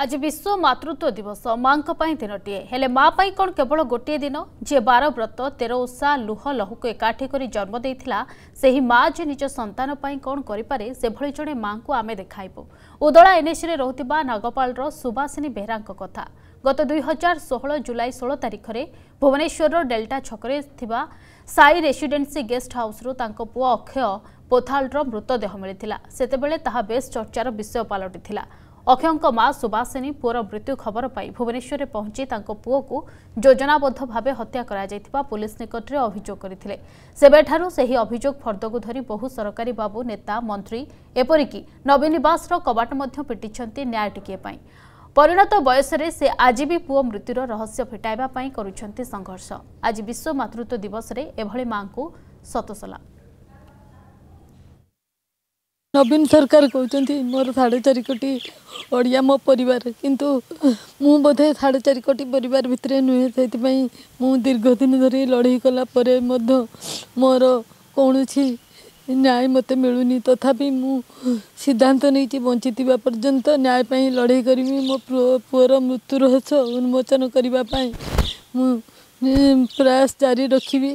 ଆଜି ବିଶ୍ୱ ମାତୃତ୍ୱ ଦିବସ ମାଙ୍କ ପାଇଁ ତିନୋଟିଏ ହେଲେ ମା ପାଇଁ କ'ଣ କେବଳ ଗୋଟିଏ ଦିନ ଯିଏ ବାର ବ୍ରତ ତେର ଓଷା ଲୁହ ଲହୁକୁ ଏକାଠି କରି ଜନ୍ମ ଦେଇଥିଲା ସେହି ମା ଯେ ନିଜ ସନ୍ତାନ ପାଇଁ କ'ଣ କରିପାରେ ସେଭଳି ଜଣେ ମାଙ୍କୁ ଆମେ ଦେଖାଇବୁ ଉଦଳା ଏନ୍ଏସିରେ ରହୁଥିବା ନାଗପାଳର ସୁବାସିନୀ ବେହେରାଙ୍କ କଥା ଗତ ଦୁଇହଜାର ଷୋହଳ ଜୁଲାଇ ଷୋହଳ ତାରିଖରେ ଭୁବନେଶ୍ୱରର ଡେଲ୍ଟା ଛକରେ ଥିବା ସାଇ ରେସିଡେନ୍ସି ଗେଷ୍ଟ ହାଉସ୍ରୁ ତାଙ୍କ ପୁଅ ଅକ୍ଷୟ ପୋଥାଲର ମୃତଦେହ ମିଳିଥିଲା ସେତେବେଳେ ତାହା ବେଶ୍ ଚର୍ଚ୍ଚାର ବିଷୟ ପାଲଟିଥିଲା ଅକ୍ଷୟଙ୍କ ମା' ସୁବାସିନୀ ପୁଅର ମୃତ୍ୟୁ ଖବର ପାଇ ଭୁବନେଶ୍ୱରରେ ପହଞ୍ଚି ତାଙ୍କ ପୁଅକୁ ଯୋଜନାବଦ୍ଧ ଭାବେ ହତ୍ୟା କରାଯାଇଥିବା ପୁଲିସ୍ ନିକଟରେ ଅଭିଯୋଗ କରିଥିଲେ ସେବେଠାରୁ ସେହି ଅଭିଯୋଗ ଫର୍ଦ୍ଦକୁ ଧରି ବହୁ ସରକାରୀ ବାବୁ ନେତା ମନ୍ତ୍ରୀ ଏପରିକି ନବୀନବାସର କବାଟ ମଧ୍ୟ ପିଟିଛନ୍ତି ନ୍ୟାୟ ଟିକିଏ ପାଇଁ ପରିଣତ ବୟସରେ ସେ ଆଜି ବି ପୁଅ ମୃତ୍ୟୁର ରହସ୍ୟ ଫିଟାଇବା ପାଇଁ କରୁଛନ୍ତି ସଂଘର୍ଷ ଆଜି ବିଶ୍ୱ ମାତୃତ୍ୱ ଦିବସରେ ଏଭଳି ମାଙ୍କୁ ସତସଲାମ ନବୀନ ସରକାର କହୁଛନ୍ତି ମୋର ସାଢ଼େ ଚାରି କୋଟି ଓଡ଼ିଆ ମୋ ପରିବାର କିନ୍ତୁ ମୁଁ ବୋଧେ ସାଢ଼େ ଚାରି କୋଟି ପରିବାର ଭିତରେ ନୁହେଁ ସେଥିପାଇଁ ମୁଁ ଦୀର୍ଘ ଦିନ ଧରି ଲଢ଼େଇ କଲା ପରେ ମଧ୍ୟ ମୋର କୌଣସି ନ୍ୟାୟ ମୋତେ ମିଳୁନି ତଥାପି ମୁଁ ସିଦ୍ଧାନ୍ତ ନେଇଛି ବଞ୍ଚିଥିବା ପର୍ଯ୍ୟନ୍ତ ନ୍ୟାୟ ପାଇଁ ଲଢ଼େଇ କରିବି ମୋ ପୁଅର ମୃତ୍ୟୁ ରହସ୍ୟ ଉନ୍ମୋଚନ କରିବା ପାଇଁ ମୁଁ ପ୍ରୟାସ ଜାରି ରଖିବି